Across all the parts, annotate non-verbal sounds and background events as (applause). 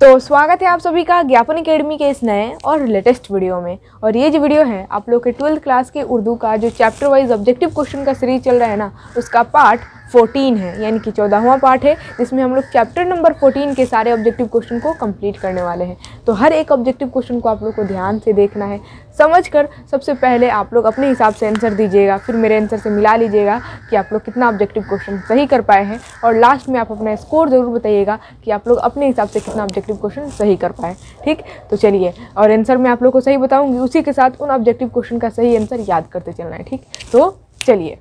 तो स्वागत है आप सभी का ज्ञापन अकेडमी के इस नए और लेटेस्ट वीडियो में और ये जो वीडियो है आप लोग के ट्वेल्थ क्लास के उर्दू का जो चैप्टर वाइज ऑब्जेक्टिव क्वेश्चन का सीरीज चल रहा है ना उसका पार्ट फोर्टीन है यानी कि चौदहवा पार्ट है जिसमें हम लोग चैप्टर नंबर फोर्टीन के सारे ऑब्जेक्टिव क्वेश्चन को कंप्लीट करने वाले हैं तो हर एक ऑब्जेक्टिव क्वेश्चन को आप लोग को ध्यान से देखना है समझ कर सबसे पहले आप लोग अपने हिसाब से आंसर दीजिएगा फिर मेरे आंसर से मिला लीजिएगा कि आप लोग कितना ऑब्जेक्टिव क्वेश्चन सही कर पाए हैं और लास्ट में आप अपना स्कोर ज़रूर बताइएगा कि आप लोग अपने हिसाब से कितना ऑब्जेक्टिव क्वेश्चन सही कर पाए ठीक तो चलिए और आंसर मैं आप लोग को सही बताऊँगी उसी के साथ उन ऑब्जेक्टिव क्वेश्चन का सही आंसर याद करते चलना है ठीक तो चलिए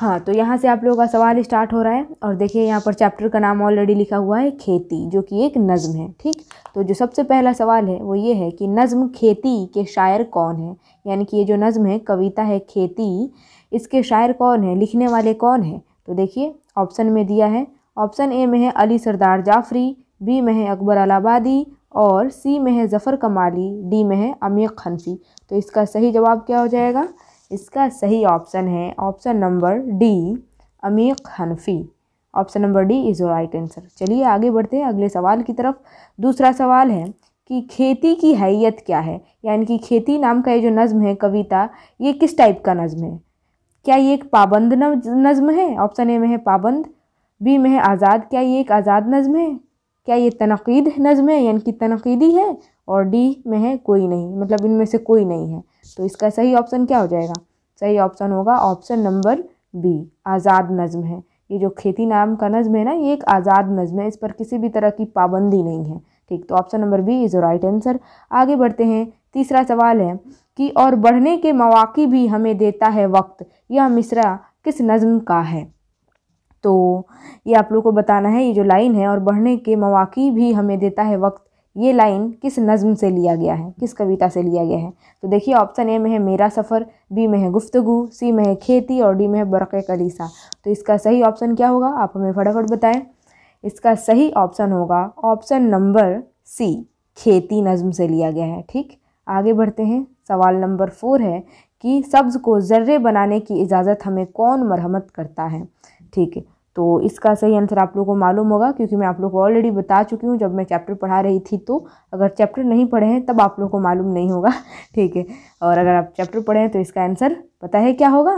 हाँ तो यहाँ से आप लोगों का सवाल स्टार्ट हो रहा है और देखिए यहाँ पर चैप्टर का नाम ऑलरेडी लिखा हुआ है खेती जो कि एक नज़म है ठीक तो जो सबसे पहला सवाल है वो ये है कि नज़म खेती के शायर कौन है यानी कि ये जो नज़म है कविता है खेती इसके शायर कौन है लिखने वाले कौन है तो देखिए ऑप्शन में दिया है ऑप्शन ए में है अली सरदार जाफरी बी में है अकबर अलाबादी और सी में है ज़फ़र कमाली डी में है अमीर खनफी तो इसका सही जवाब क्या हो जाएगा इसका सही ऑप्शन है option number D Amiq Hanafi option number D is right answer चलिए आगे बढ़ते हैं अगले सवाल की तरफ दूसरा सवाल है कि खेती की हैयत क्या है यानी कि खेती नाम का ये जो नज़म है कविता ये किस टाइप का नज़म है क्या ये एक पाबंद नज़म है ऑप्शन ए में है पाबंद बी में है आज़ाद क्या ये एक आज़ाद नज़म है क्या ये तनकीद नज़म है यानी कि तनकीदी है और डी में है कोई नहीं मतलब इनमें से कोई नहीं है तो इसका सही ऑप्शन क्या हो जाएगा सही ऑप्शन होगा ऑप्शन नंबर बी आज़ाद नज़म है ये जो खेती नाम का नज़म है ना ये एक आज़ाद नज़म है इस पर किसी भी तरह की पाबंदी नहीं है ठीक तो option number B is right answer आगे बढ़ते हैं तीसरा सवाल है कि और बढ़ने के मौाक़ भी हमें देता है वक्त यह मिसरा किस नज़म का है तो ये आप लोग को बताना है ये जो लाइन है और बढ़ने के मौाक़ भी हमें देता है वक्त ये लाइन किस नज़म से लिया गया है किस कविता से लिया गया है तो देखिए ऑप्शन ए में है मेरा सफ़र बी में है गुफ्तगु सी में है खेती और डी में है बरक़ कलीसा तो इसका सही ऑप्शन क्या होगा आप हमें फटाफट बताएं इसका सही ऑप्शन होगा ऑप्शन नंबर सी खेती नज़म से लिया गया है ठीक आगे बढ़ते हैं सवाल नंबर फोर है कि सब्ज़ को ज़र्रे बनाने की इजाज़त हमें कौन मरहमत करता है ठीक है तो इसका सही आंसर आप लोगों को मालूम होगा क्योंकि मैं आप लोग को ऑलरेडी बता चुकी हूँ जब मैं चैप्टर पढ़ा रही थी तो अगर चैप्टर नहीं पढ़े हैं तब आप लोगों को मालूम नहीं होगा (laughs) ठीक है और अगर आप चैप्टर पढ़े हैं तो इसका आंसर पता है क्या होगा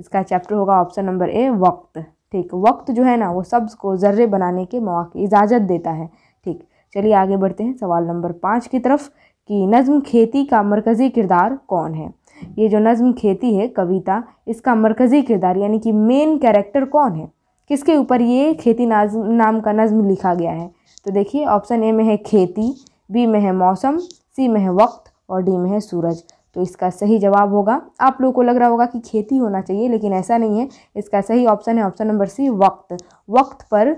इसका चैप्टर होगा ऑप्शन नंबर ए वक्त ठीक वक्त जो है ना वो सब्ज़ को ज़र्रे बनाने के मौके इजाज़त देता है ठीक चलिए आगे बढ़ते हैं सवाल नंबर पाँच की तरफ कि नज़म खेती का मरकज़ी किरदार कौन है ये जो नज़म खेती है कविता इसका मरकज़ी किरदार यानी कि मेन कैरेक्टर कौन है किसके ऊपर ये खेती नाज नाम का नज़म लिखा गया है तो देखिए ऑप्शन ए में है खेती बी में है मौसम सी में है वक्त और डी में है सूरज तो इसका सही जवाब होगा आप लोगों को लग रहा होगा कि खेती होना चाहिए लेकिन ऐसा नहीं है इसका सही ऑप्शन है ऑप्शन नंबर सी वक्त वक्त पर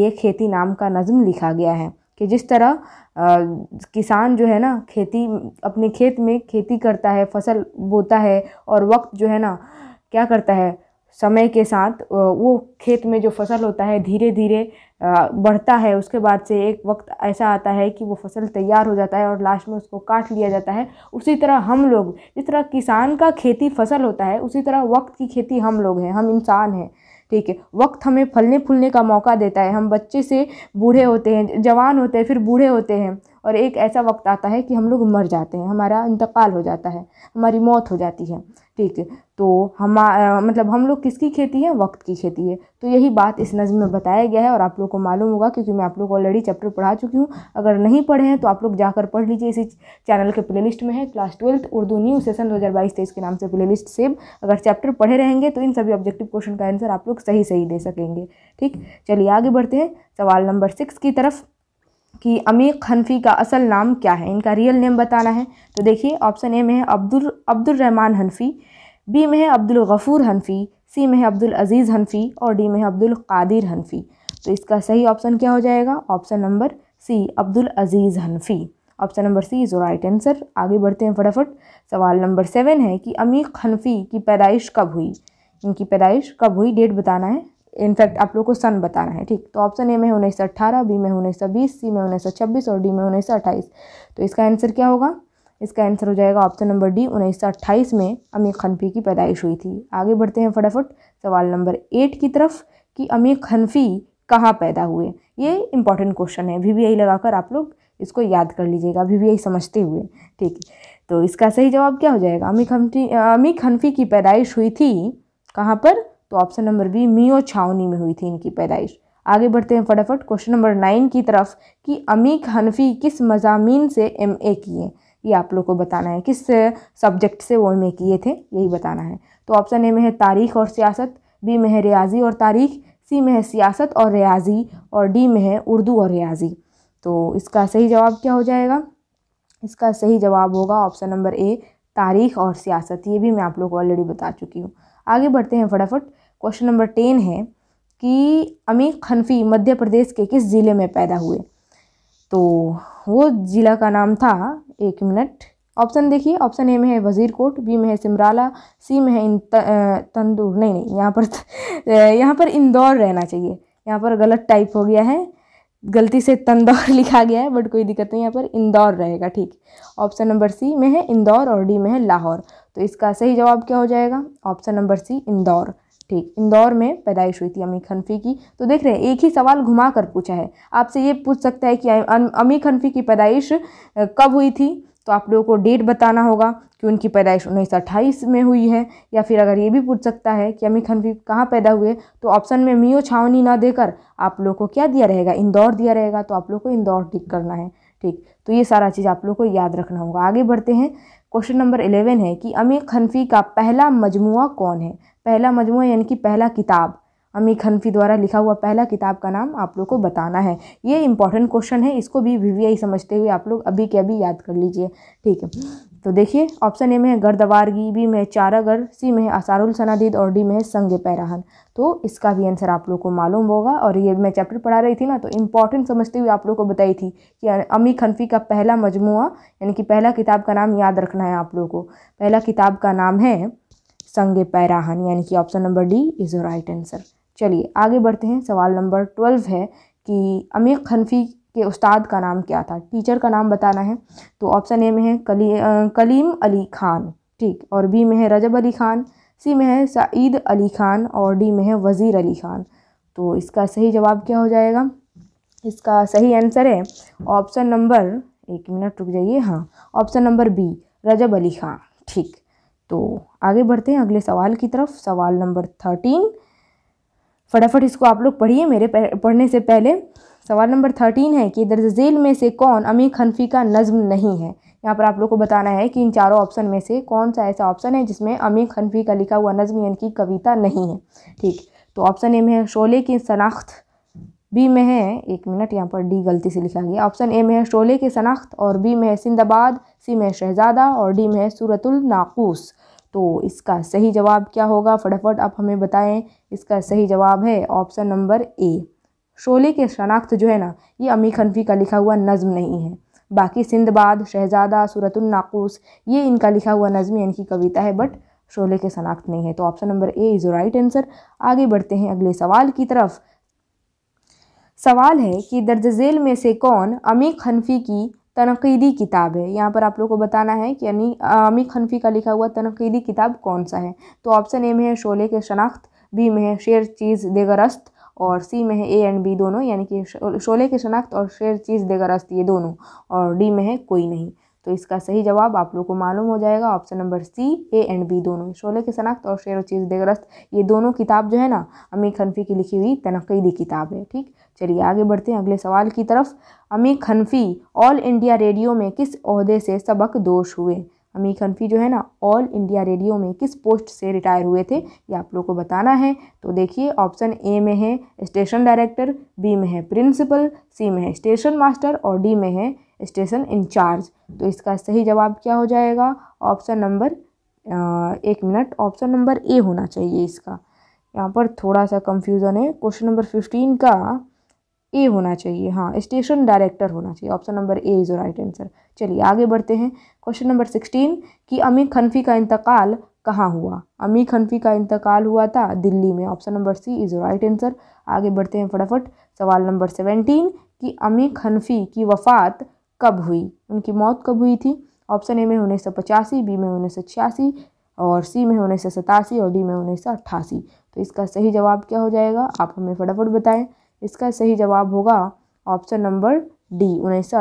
ये खेती नाम का नज़म लिखा गया है कि जिस तरह आ, किसान जो है ना खेती अपने खेत में खेती करता है फसल बोता है और वक्त जो है ना क्या करता है समय के साथ वो खेत में जो फसल होता है धीरे धीरे बढ़ता है उसके बाद से एक वक्त ऐसा आता है कि वो फसल तैयार हो जाता है और लास्ट में उसको काट लिया जाता है उसी तरह हम लोग जिस तरह किसान का खेती फसल होता है उसी तरह वक्त की खेती हम लोग हैं हम इंसान हैं ठीक है वक्त हमें फलने फूलने का मौका देता है हम बच्चे से बूढ़े होते हैं जवान होते हैं फिर बूढ़े होते हैं और एक ऐसा वक्त आता है कि हम लोग मर जाते हैं हमारा इंतकाल हो जाता है हमारी मौत हो जाती है ठीक है तो हम मतलब हम लोग किसकी खेती है वक्त की खेती है तो यही बात इस नज़म में बताया गया है और आप लोग को मालूम होगा क्योंकि मैं आप लोग को ऑलरेडी चैप्टर पढ़ा चुकी हूँ अगर नहीं पढ़े हैं तो आप लोग जाकर पढ़ लीजिए इसी चैनल के प्लेलिस्ट में है class twelfth Urdu new session दो हज़ार के नाम से प्ले लिस्ट सेव अगर चैप्टर पढ़े रहेंगे तो इन सभी ऑब्जेक्टिव क्वेश्चन का आंसर आप लोग सही सही दे सकेंगे ठीक चलिए आगे बढ़ते हैं सवाल नंबर सिक्स की तरफ कि अमीक हनफी का असल नाम क्या है इनका रियल नेम बताना है तो देखिए ऑप्शन ए में है अब्दुल अब्दुलरहमान हनफी बी में है अब्दुल गफ़ूर हनफी सी में है अब्दुल अज़ीज़ हनफी और डी में है अब्दुल कादिर हनफी तो इसका सही ऑप्शन क्या हो जाएगा option number C Abdul Aziz Hanafi option number C is right answer आगे बढ़ते हैं फटाफट सवाल नंबर सेवन है कि अमीर हनफी की पैदाइश कब हुई इनकी पैदाइश कब हुई डेट बताना है इनफैक्ट आप लोग को सन बताना है ठीक तो ऑप्शन ए में उन्नीस सौ अट्ठारह बी में उन्नीस सौ बीस सी में उन्नीस सौ छब्बीस और डी में उन्नीस सौ अट्ठाईस तो इसका आंसर क्या होगा इसका आंसर हो जाएगा ऑप्शन नंबर डी उन्नीस सौ अट्ठाईस में अमीर खनफी की पैदाइश हुई थी आगे बढ़ते हैं फटाफट सवाल नंबर एट की तरफ कि अमीर खनफी कहाँ पैदा हुए ये इंपॉर्टेंट क्वेश्चन है वी लगाकर आप लोग इसको याद कर लीजिएगा वी वी समझते हुए ठीक है तो इसका सही जवाब क्या हो जाएगा अमी खनफी अमी खनफी की पैदाइश हुई थी कहाँ पर तो ऑप्शन नंबर बी मियो छावनी में हुई थी इनकी पैदाइश आगे बढ़ते हैं फटाफट क्वेश्चन नंबर नाइन की तरफ कि अमीक हनफी किस मजामी से एम ए किए ये आप लोग को बताना है किस सब्जेक्ट से वो एम ए किए थे यही बताना है तो ऑप्शन ए में है तारीख और सियासत बी में है रियाजी और तारीख सी में है सियासत और रियाजी और डी में है उर्दू और रियाजी तो इसका सही जवाब क्या हो जाएगा इसका सही जवाब होगा ऑप्शन नंबर ए तारीख और सियासत ये भी मैं आप लोग को ऑलरेडी बता चुकी हूँ आगे बढ़ते हैं फटाफट क्वेश्चन नंबर टेन है कि अमीर खनफी मध्य प्रदेश के किस ज़िले में पैदा हुए तो वो ज़िला का नाम था एक मिनट ऑप्शन देखिए ऑप्शन ए में है वज़ीरकोट बी में है सिमराला सी में है इन तंदूर नहीं नहीं यहाँ पर तो, यहाँ पर इंदौर रहना चाहिए यहाँ पर गलत टाइप हो गया है गलती से तंदौर (laughs) लिखा गया है बट कोई दिक्कत नहीं यहाँ पर इंदौर रहेगा ठीक ऑप्शन नंबर सी में है इंदौर और डी में है लाहौर तो इसका सही जवाब क्या हो जाएगा ऑप्शन नंबर सी इंदौर ठीक इंदौर में पैदाइश हुई थी अमी खनफी की तो देख रहे हैं एक ही सवाल घुमा कर पूछा है आपसे ये पूछ सकता है कि अमी खनफी की पैदाइश कब हुई थी तो आप लोगों को डेट बताना होगा कि उनकी पैदाइश उन्नीस में हुई है या फिर अगर ये भी पूछ सकता है कि अमी खनफी कहाँ पैदा हुए तो ऑप्शन में मियो छावनी ना देकर आप लोगों को क्या दिया रहेगा इंदौर दिया रहेगा तो आप लोग को इंदौर टिक करना है ठीक तो ये सारा चीज़ आप लोग को याद रखना होगा आगे बढ़ते हैं क्वेश्चन नंबर इलेवन है कि अमी खनफी का पहला मजमुआ कौन है पहला मजमु यानी कि पहला किताब अमी खनफी द्वारा लिखा हुआ पहला किताब का नाम आप लोग को बताना है ये इंपॉर्टेंट क्वेश्चन है इसको भी वी समझते हुए आप लोग अभी के अभी याद कर लीजिए ठीक है तो देखिए ऑप्शन ए में है गर्दवारगी बी में चारागर सी में है असारुल सनादीद और डी में है संग पैराहन तो इसका भी आंसर आप लोग को मालूम होगा और ये मैं चैप्टर पढ़ा रही थी ना तो इम्पॉर्टेंट समझते हुए आप लोग को बताई थी कि अमी खनफी का पहला मजमुआ यानी कि पहला किताब का नाम याद रखना है आप लोग को पहला किताब का नाम है संग पैराहन यानी कि option number D is right answer चलिए आगे बढ़ते हैं सवाल नंबर ट्वेल्व है कि अमी खनफी के उस्ताद का नाम क्या था टीचर का नाम बताना है तो ऑप्शन ए में है कली आ, कलीम अली खान ठीक और बी में है रजब अली खान सी में है सईद अली खान और डी में है वज़ीर अली खान तो इसका सही जवाब क्या हो जाएगा इसका सही आंसर है ऑप्शन नंबर एक मिनट रुक जाइए हाँ option number B Rajab Ali Khan ठीक तो आगे बढ़ते हैं अगले सवाल की तरफ सवाल नंबर थर्टीन फटाफट इसको आप लोग पढ़िए मेरे पढ़ने से पहले सवाल नंबर थर्टीन है कि दर्ज में से कौन अमी खनफी का नज़म नहीं है यहाँ पर आप लोग को बताना है कि इन चारों ऑप्शन में से कौन सा ऐसा ऑप्शन है जिसमें अमी खनफी का लिखा हुआ नज़म यानी कि कविता नहीं है ठीक तो ऑप्शन ए में है शोले की शनाख्त बी में है एक मिनट यहाँ पर डी गलती से लिखा गया ऑप्शन ए में है शोले की शनाख्त और बी में है सिंदाबाद सी में शहजादा और डी में है सूरतुल नाकूस तो इसका सही जवाब क्या होगा फटाफट आप हमें बताएं इसका सही जवाब है ऑप्शन नंबर ए शोले के शनाख्त जो है ना ये अमी खनफी का लिखा हुआ नज़म नहीं है बाकी सिंधबाद शहजादा सूरतुलनाकूस ये इनका लिखा हुआ नज़म इनकी कविता है बट शोले के शनाख्त नहीं है तो option number A is right answer आगे बढ़ते हैं अगले सवाल की तरफ सवाल है कि दर्ज झेल में से कौन अमी खनफी की तनकीदी किताब है यहाँ पर आप लोग को बताना है कि यानी अमी खनफी का लिखा हुआ तनकीदी किताब कौन सा है तो ऑप्शन ए में है शोले के शनाख्त बी में है शेर चीज़ देगरस्त और सी में है ए एंड बी दोनों यानी कि शोले की शनाख्त और शेर चीज़ देकर ये दोनों और डी में है कोई नहीं तो इसका सही जवाब आप लोग को मालूम हो जाएगा option number C A and B दोनों शोले की शनाख्त और शेर और चीज़ देगरस्त ये दोनों किताब जो है ना अमीर खनफी की लिखी हुई तनकीदी किताब है ठीक चलिए आगे बढ़ते हैं अगले सवाल की तरफ अमीर खनफी ऑल इंडिया रेडियो में किस अहदे से सबक दोष हुए अमी खनफी जो है ना ऑल इंडिया रेडियो में किस पोस्ट से रिटायर हुए थे ये आप लोग को बताना है तो देखिए ऑप्शन ए में है स्टेशन डायरेक्टर बी में है प्रिंसिपल सी में है स्टेशन मास्टर और डी में है स्टेशन इंचार्ज तो इसका सही जवाब क्या हो जाएगा ऑप्शन नंबर एक मिनट ऑप्शन नंबर ए होना चाहिए इसका यहाँ पर थोड़ा सा कंफ्यूजन है क्वेश्चन नंबर फिफ्टीन का ए होना चाहिए हाँ स्टेशन डायरेक्टर होना चाहिए option number A is right answer चलिए आगे बढ़ते हैं क्वेश्चन नंबर सिक्सटीन कि अमी खनफी का इंतकाल कहाँ हुआ अमी खनफी का इंतकाल हुआ था दिल्ली में option number C is right answer आगे बढ़ते हैं फटाफट सवाल नंबर सेवेंटीन कि अमी खनफी की वफ़ात कब हुई उनकी मौत कब हुई थी ऑप्शन ए में उन्नीस सौ पचासी बी में उन्नीस सौ छियासी और सी में उन्नीस सौ सतासी और डी में उन्नीस सौ अट्ठासी तो इसका सही जवाब क्या हो जाएगा आप हमें फटाफट बताएं इसका सही जवाब होगा ऑप्शन नंबर डी उन्नीस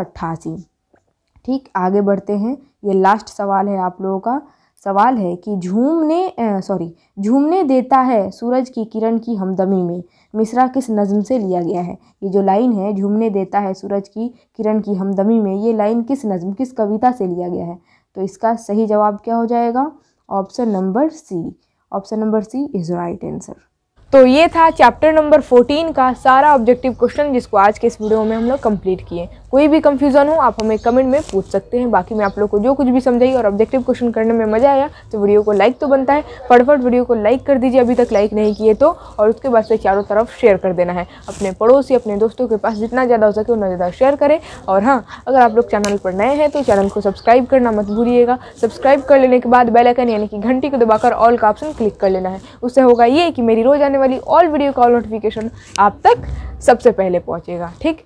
ठीक आगे बढ़ते हैं ये लास्ट सवाल है आप लोगों का सवाल है कि झूमने सॉरी झूमने देता है सूरज की किरण की हमदमी में मिश्रा किस नज़म से लिया गया है ये जो लाइन है झूमने देता है सूरज की किरण की हमदमी में ये लाइन किस नज़म किस कविता से लिया गया है तो इसका सही जवाब क्या हो जाएगा option number C option number C is right answer तो ये था चैप्टर नंबर 14 का सारा ऑब्जेक्टिव क्वेश्चन जिसको आज के इस वीडियो में हम लोग कंप्लीट किए कोई भी कंफ्यूजन हो आप हमें कमेंट में पूछ सकते हैं बाकी मैं आप लोग को जो कुछ भी समझाई और ऑब्जेक्टिव क्वेश्चन करने में मज़ा आया तो वीडियो को लाइक तो बनता है फटफट वीडियो को लाइक कर दीजिए अभी तक लाइक नहीं किए तो और उसके बाद से चारों तरफ शेयर कर देना है अपने पड़ोसी अपने दोस्तों के पास जितना ज़्यादा हो सके उतना ज़्यादा शेयर करें और हाँ अगर आप लोग चैनल पर नए हैं तो चैनल को सब्सक्राइब करना मत भूलिएगा सब्सक्राइब कर लेने के बाद बेलाइकन यानी कि घंटी को दबाकर ऑल का ऑप्शन क्लिक कर लेना है उससे होगा ये कि मेरी रोज़ आने वाली ऑल वीडियो का ऑल नोटिफिकेशन आप तक सबसे पहले पहुँचेगा ठीक